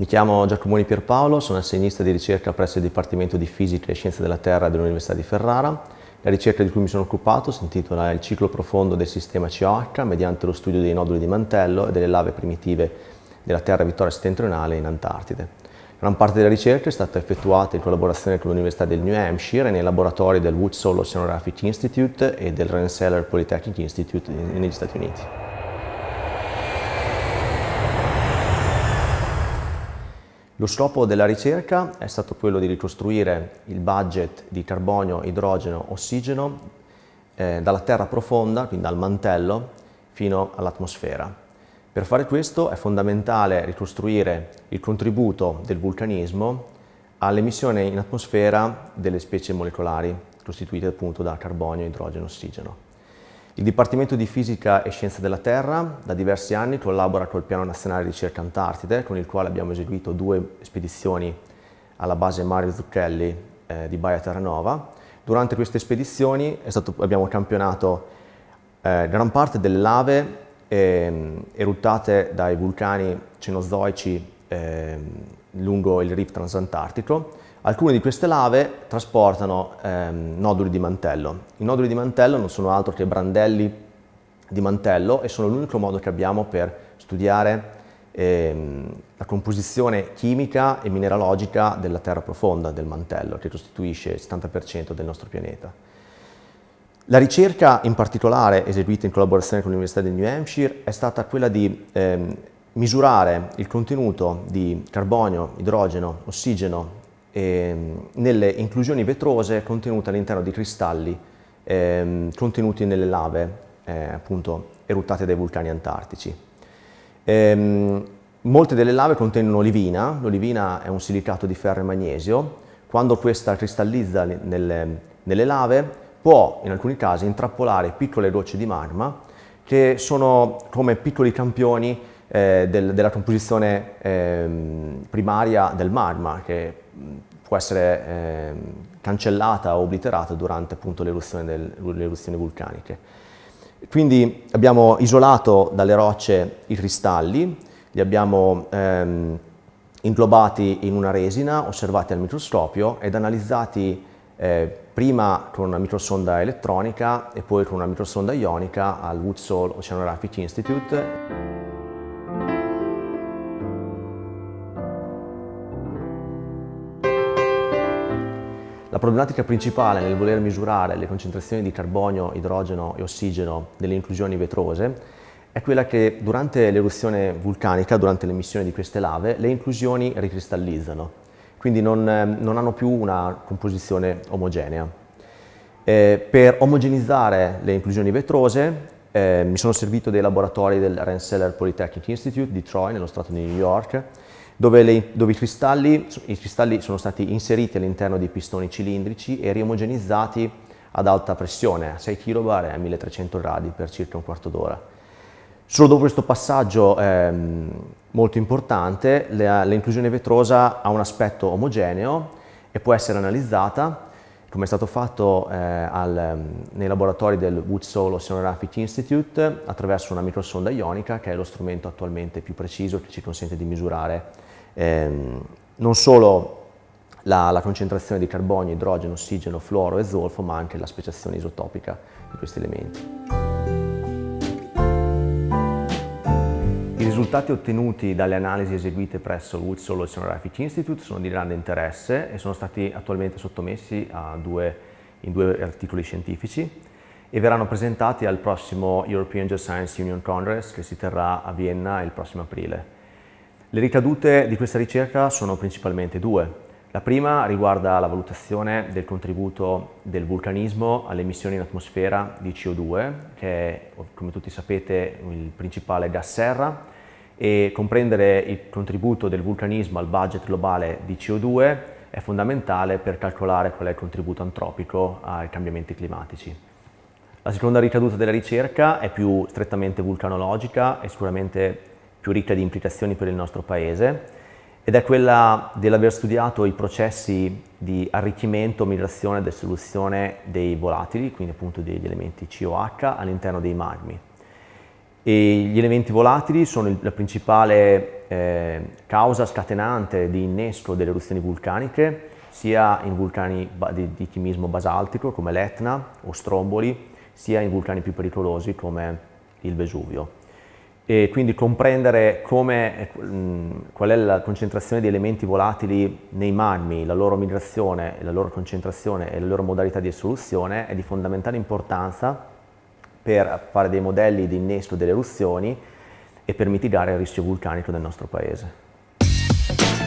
Mi chiamo Giacomoni Pierpaolo, sono assegnista di ricerca presso il Dipartimento di Fisica e Scienze della Terra dell'Università di Ferrara. La ricerca di cui mi sono occupato si intitola Il ciclo profondo del sistema COH mediante lo studio dei noduli di mantello e delle lave primitive della Terra Vittoria settentrionale in Antartide. Gran parte della ricerca è stata effettuata in collaborazione con l'Università del New Hampshire nei laboratori del Woodsole Oceanographic Institute e del Rensselaer Polytechnic Institute negli Stati Uniti. Lo scopo della ricerca è stato quello di ricostruire il budget di carbonio, idrogeno, ossigeno eh, dalla terra profonda, quindi dal mantello, fino all'atmosfera. Per fare questo è fondamentale ricostruire il contributo del vulcanismo all'emissione in atmosfera delle specie molecolari costituite appunto da carbonio, idrogeno, ossigeno. Il Dipartimento di Fisica e Scienze della Terra da diversi anni collabora col Piano Nazionale di Ricerca Antartide, con il quale abbiamo eseguito due spedizioni alla base Mario Zucchelli eh, di Baia Terranova. Durante queste spedizioni stato, abbiamo campionato eh, gran parte delle lave eh, eruttate dai vulcani cenozoici ehm, lungo il rift transantartico Alcune di queste lave trasportano ehm, noduli di mantello. I noduli di mantello non sono altro che brandelli di mantello e sono l'unico modo che abbiamo per studiare ehm, la composizione chimica e mineralogica della terra profonda del mantello, che costituisce il 70% del nostro pianeta. La ricerca in particolare, eseguita in collaborazione con l'Università del New Hampshire, è stata quella di ehm, misurare il contenuto di carbonio, idrogeno, ossigeno, Ehm, nelle inclusioni vetrose contenute all'interno di cristalli ehm, contenuti nelle lave eh, appunto eruttate dai vulcani antartici. Ehm, molte delle lave contengono olivina, l'olivina è un silicato di ferro e magnesio, quando questa cristallizza nelle, nelle lave può in alcuni casi intrappolare piccole gocce di magma che sono come piccoli campioni eh, del, della composizione eh, primaria del magma che può essere eh, cancellata o obliterata durante le eruzioni vulcaniche. Quindi abbiamo isolato dalle rocce i cristalli, li abbiamo ehm, inglobati in una resina, osservati al microscopio ed analizzati eh, prima con una microsonda elettronica e poi con una microsonda ionica al Woodsole Oceanographic Institute. La problematica principale nel voler misurare le concentrazioni di carbonio, idrogeno e ossigeno delle inclusioni vetrose è quella che durante l'eruzione vulcanica, durante l'emissione di queste lave, le inclusioni ricristallizzano, quindi non, ehm, non hanno più una composizione omogenea. Eh, per omogenizzare le inclusioni vetrose eh, mi sono servito dei laboratori del Rensselaer Polytechnic Institute di Troy, nello stato di New York, dove, le, dove i, cristalli, i, cristalli, sono stati inseriti all'interno dei pistoni cilindrici e riomogenizzati ad alta pressione, a 6 kbar e a 1300 gradi per circa un quarto d'ora. Solo dopo questo passaggio ehm, molto importante, l'inclusione vetrosa ha un aspetto omogeneo e può essere analizzata come è stato fatto eh, al, nei laboratori del Wood Soul Oceanographic Institute attraverso una microsonda ionica che è lo strumento attualmente più preciso che ci consente di misurare ehm, non solo la, la, concentrazione di carbonio, idrogeno, ossigeno, fluoro e zolfo, ma anche la speciazione isotopica di questi elementi. I risultati ottenuti dalle analisi eseguite presso il Woods Soil Oceanographic Institute sono di grande interesse e sono stati attualmente sottomessi due, in due articoli scientifici e verranno presentati al prossimo European Geoscience Union Congress che si terrà a Vienna il prossimo aprile. Le ricadute di questa ricerca sono principalmente due. La prima riguarda la valutazione del contributo del vulcanismo alle emissioni in atmosfera di CO2, che è, come tutti sapete, il principale gas serra, e comprendere il contributo del vulcanismo al budget globale di CO2 è fondamentale per calcolare qual è il contributo antropico ai cambiamenti climatici. La seconda ricaduta della ricerca è più strettamente vulcanologica e sicuramente più ricca di implicazioni per il nostro Paese ed è quella dell'aver studiato i processi di arricchimento, migrazione e dissoluzione dei volatili, quindi appunto degli elementi COH all'interno dei magmi. E gli elementi volatili sono la principale eh, causa scatenante di innesco delle eruzioni vulcaniche, sia in vulcani di, di chimismo basaltico come l'Etna o Stromboli, sia in vulcani più pericolosi come il Vesuvio e quindi comprendere come, eh, mm, qual è la concentrazione di elementi volatili nei magmi, la loro migrazione, la loro concentrazione e la loro modalità di soluzione è di fondamentale importanza per fare dei modelli di innesto delle eruzioni e per mitigare il rischio vulcanico del nostro paese.